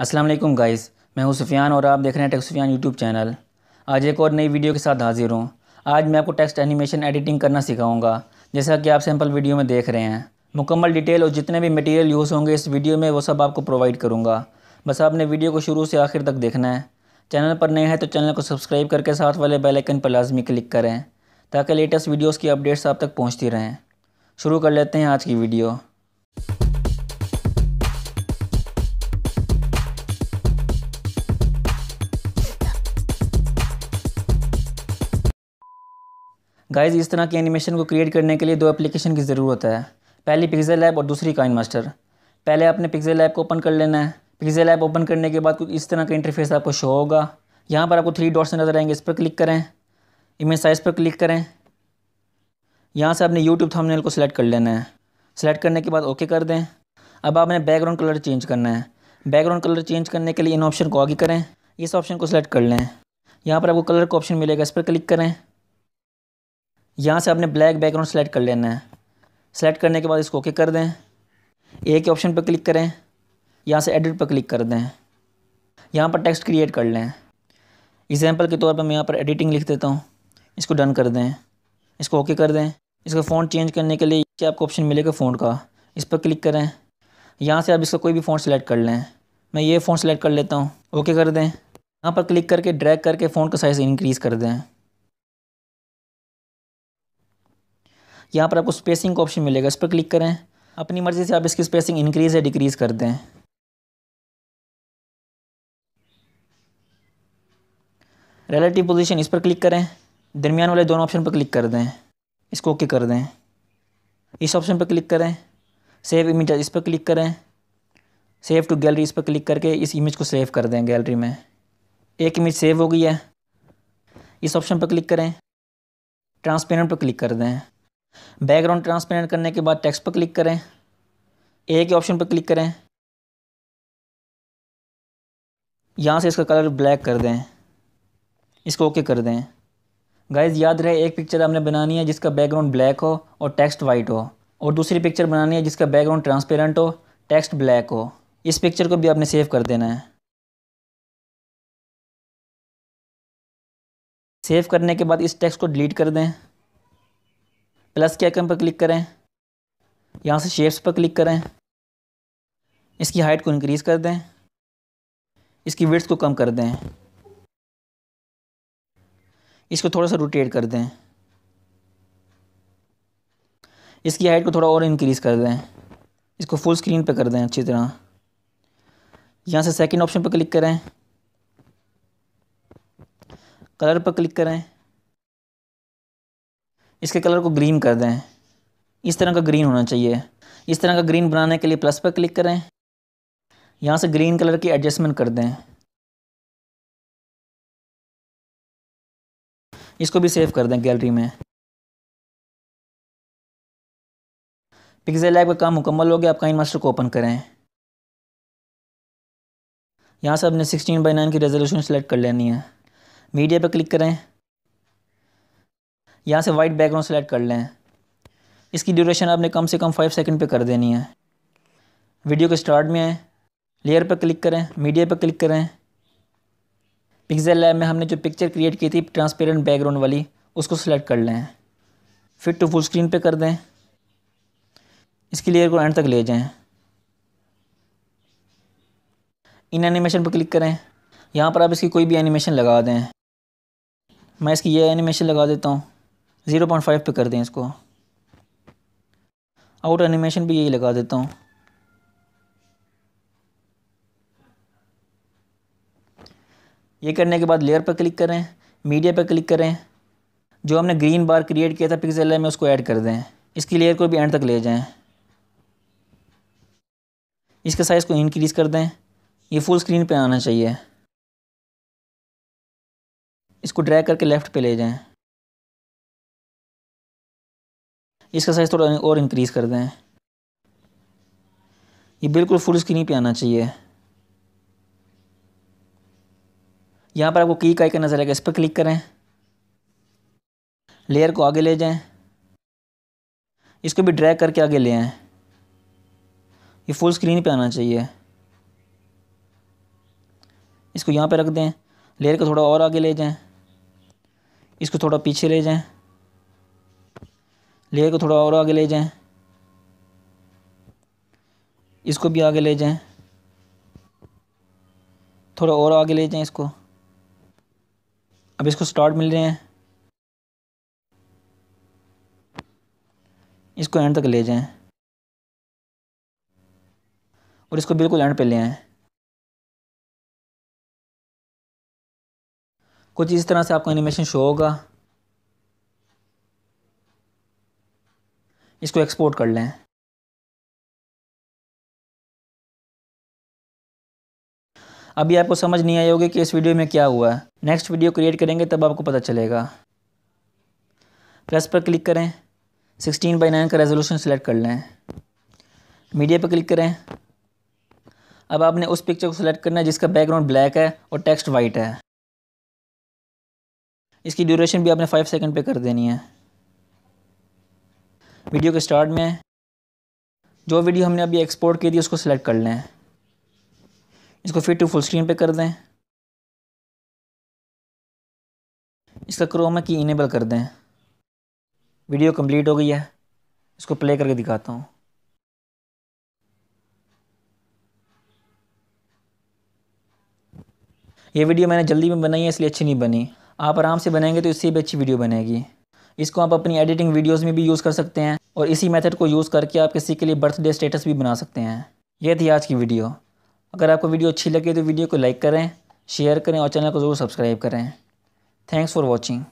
अस्सलाम वालेकुम गाइस मैं हूं सुफियान और आप देख रहे हैं टेक्स सुफियान यूट्यूब चैनल आज एक और नई वीडियो के साथ हाजिर हूं आज मैं आपको टेक्स्ट एनिमेशन एडिटिंग करना सिखाऊंगा जैसा कि आप सैम्पल वीडियो में देख रहे हैं मुकम्मल डिटेल और जितने भी मटेरियल यूज़ होंगे इस वीडियो में वो सब आपको प्रोवाइड करूँगा बस आपने वीडियो को शुरू से आखिर तक देखना है चैनल पर नए हैं तो चैनल को सब्सक्राइब करके साथ वाले बेलाइकन पर लाजमी क्लिक करें ताकि लेटेस्ट वीडियोज़ की अपडेट्स आप तक पहुँचती रहें शुरू कर लेते हैं आज की वीडियो गाइज इस तरह के एनिमेशन को क्रिएट करने के लिए दो एप्लीकेशन की ज़रूरत है पहली पिक्ज़ल ऐप और दूसरी काइन मास्टर पहले आपने पिक्ज़ल ऐप को ओपन कर लेना है पिक्ज़ल ऐप ओपन करने के बाद कुछ इस तरह का इंटरफेस आपको शो होगा यहाँ पर आपको थ्री डॉट्स नज़र आएंगे इस पर क्लिक करें इमेज साइज़ पर क्लिक करें यहाँ से आपने यूट्यूब थंबनेल को सिलेक्ट कर लेना है सिलेक्ट करने के बाद ओके कर दें अब आपने बैकग्राउंड कलर चेंज करना है बैकग्राउंड कलर चेंज करने के लिए इन ऑप्शन को आगे करें इस ऑप्शन को सिलेक्ट कर लें यहाँ पर आपको कलर का ऑप्शन मिलेगा इस पर क्लिक करें यहाँ से आपने ब्लैक बैकग्राउंड सेलेक्ट कर लेना है सेलेक्ट करने के बाद इसको ओके कर दें ए के ऑप्शन पर क्लिक करें यहाँ से एडिट पर क्लिक कर दें यहाँ पर टेक्स्ट क्रिएट कर लें एग्जाम्पल के तौर पर मैं यहाँ पर एडिटिंग लिख देता हूँ इसको डन कर दें इसको ओके कर दें इसका फ़ोन चेंज करने के लिए क्या आपको ऑप्शन मिलेगा फ़ोन का इस पर क्लिक करें यहाँ से आप इसका कोई भी फ़ोन सेलेक्ट कर लें मैं ये फ़ोन सेलेक्ट कर लेता हूँ ओके कर दें यहाँ पर क्लिक करके ड्रैग करके फ़ोन का साइज़ इंक्रीज़ कर दें यहाँ पर आपको स्पेसिंग का ऑप्शन मिलेगा इस पर क्लिक करें अपनी मर्ज़ी से आप इसकी स्पेसिंग इंक्रीज़ या डिक्रीज़ कर दें रिलेटिव पोजीशन इस पर क्लिक करें दरमियान वाले दोनों ऑप्शन पर क्लिक कर दें इसको ओके कर दें इस ऑप्शन पर क्लिक करें सेव इमेज इस पर क्लिक करें सेव टू गैलरी इस पर क्लिक करके इस इमेज को सेव कर दें गैलरी में एक इमेज सेव हो गई है इस ऑप्शन पर क्लिक करें ट्रांसपेरेंट पर क्लिक कर दें बैकग्राउंड ट्रांसपेरेंट करने के बाद टेक्स्ट पर क्लिक करें ए के ऑप्शन पर क्लिक करें यहाँ से इसका कलर ब्लैक कर दें इसको ओके कर दें गाइज याद रहे एक पिक्चर आपने बनानी है जिसका बैकग्राउंड ब्लैक हो और टेक्स्ट वाइट हो और दूसरी पिक्चर बनानी है जिसका बैकग्राउंड ट्रांसपेरेंट हो टेक्स्ट ब्लैक हो इस पिक्चर को भी आपने सेव कर देना है सेव करने के बाद इस टेक्स्ट को डिलीट कर दें प्लस के आइकन पर क्लिक करें यहाँ से शेप्स पर क्लिक करें इसकी हाइट को इंक्रीज़ कर दें इसकी विड्थ को कम कर दें इसको थोड़ा सा रोटेट कर दें इसकी हाइट को थोड़ा और इंक्रीज़ कर दें इसको फुल स्क्रीन पर कर दें अच्छी तरह यहाँ से सेकंड ऑप्शन पर क्लिक करें कलर पर क्लिक करें इसके कलर को ग्रीन कर दें इस तरह का ग्रीन होना चाहिए इस तरह का ग्रीन बनाने के लिए प्लस पर क्लिक करें यहाँ से ग्रीन कलर की एडजस्टमेंट कर दें इसको भी सेव कर दें गैलरी में पिक्सल लैब का काम मुकम्मल हो गया आप काइन मास्टर को ओपन करें यहाँ से आपने 16 बाई 9 की रेजोल्यूशन सेलेक्ट कर लेनी है मीडिया पर क्लिक करें यहाँ से वाइट बैकग्राउंड सेलेक्ट कर लें इसकी ड्यूरेशन आपने कम से कम फाइव सेकेंड पर कर देनी है वीडियो के स्टार्ट में आएँ लेयर पर क्लिक करें मीडिया पर क्लिक करें पिक्जल लैब में हमने जो पिक्चर क्रिएट की थी ट्रांसपेरेंट बैकग्राउंड वाली उसको सेलेक्ट कर लें फिट टू फुल स्क्रीन पे कर दें इसकी लेयर को एंड तक ले जाएं इन एनिमेशन पर क्लिक करें यहाँ पर आप इसकी कोई भी एनिमेशन लगा दें मैं इसकी ये एनिमेशन लगा देता हूँ ज़ीरो पॉइंट फाइव पर कर दें इसको आउट एनिमेशन भी यही लगा देता हूँ ये करने के बाद लेयर पर क्लिक करें मीडिया पर क्लिक करें जो हमने ग्रीन बार क्रिएट किया था पिक्सल में उसको ऐड कर दें इसकी लेयर को भी एंड तक ले जाएं इसके साइज़ को इंक्रीज़ कर दें ये फुल स्क्रीन पे आना चाहिए इसको ड्रैग करके लेफ़्ट पे ले जाएं इसका साइज़ थोड़ा और इंक्रीज़ कर दें ये बिल्कुल फुल स्क्रीन पे आना चाहिए यहाँ पर आपको की का आइकन नज़र आएगा इस पर क्लिक करें लेयर को आगे ले जाएं इसको भी ड्रैग करके आगे ले आएं ये फुल स्क्रीन पे आना चाहिए इसको यहाँ पे रख दें लेयर को थोड़ा और आगे ले जाएं इसको थोड़ा पीछे ले जाएं लेयर को थोड़ा और आगे ले जाएं इसको भी आगे ले जाएं थोड़ा और आगे ले जाएं इसको अब इसको स्टार्ट मिल रहे हैं इसको एंड तक ले जाएं और इसको बिल्कुल एंड पे ले आए कुछ इस तरह से आपको एनिमेशन शो होगा इसको एक्सपोर्ट कर लें अभी आपको समझ नहीं आई होगी कि इस वीडियो में क्या हुआ है नेक्स्ट वीडियो क्रिएट करेंगे तब आपको पता चलेगा प्लस पर क्लिक करें सिक्सटीन बाई नाइन का रेजोल्यूशन सेलेक्ट कर लें मीडिया पर क्लिक करें अब आपने उस पिक्चर को सिलेक्ट करना है जिसका बैकग्राउंड ब्लैक है और टेक्स्ट वाइट है इसकी ड्यूरेशन भी आपने फाइव सेकंड पे कर देनी है वीडियो के स्टार्ट में जो वीडियो हमने अभी एक्सपोर्ट की थी उसको सिलेक्ट कर लें इसको फिर टू फुल स्क्रीन पे कर दें इसका क्रोम की इनेबल कर दें वीडियो कंप्लीट हो गई है इसको प्ले करके दिखाता हूँ ये वीडियो मैंने जल्दी में बनाई है इसलिए अच्छी नहीं बनी आप आराम से बनाएंगे तो इससे भी अच्छी वीडियो बनेगी इसको आप अपनी एडिटिंग वीडियोज़ में भी यूज़ कर सकते हैं और इसी मेथड को यूज़ करके आप किसी के लिए बर्थडे स्टेटस भी बना सकते हैं यह थी आज की वीडियो अगर आपको वीडियो अच्छी लगे तो वीडियो को लाइक करें शेयर करें और चैनल को ज़रूर सब्सक्राइब करें थैंक्स फॉर वॉचिंग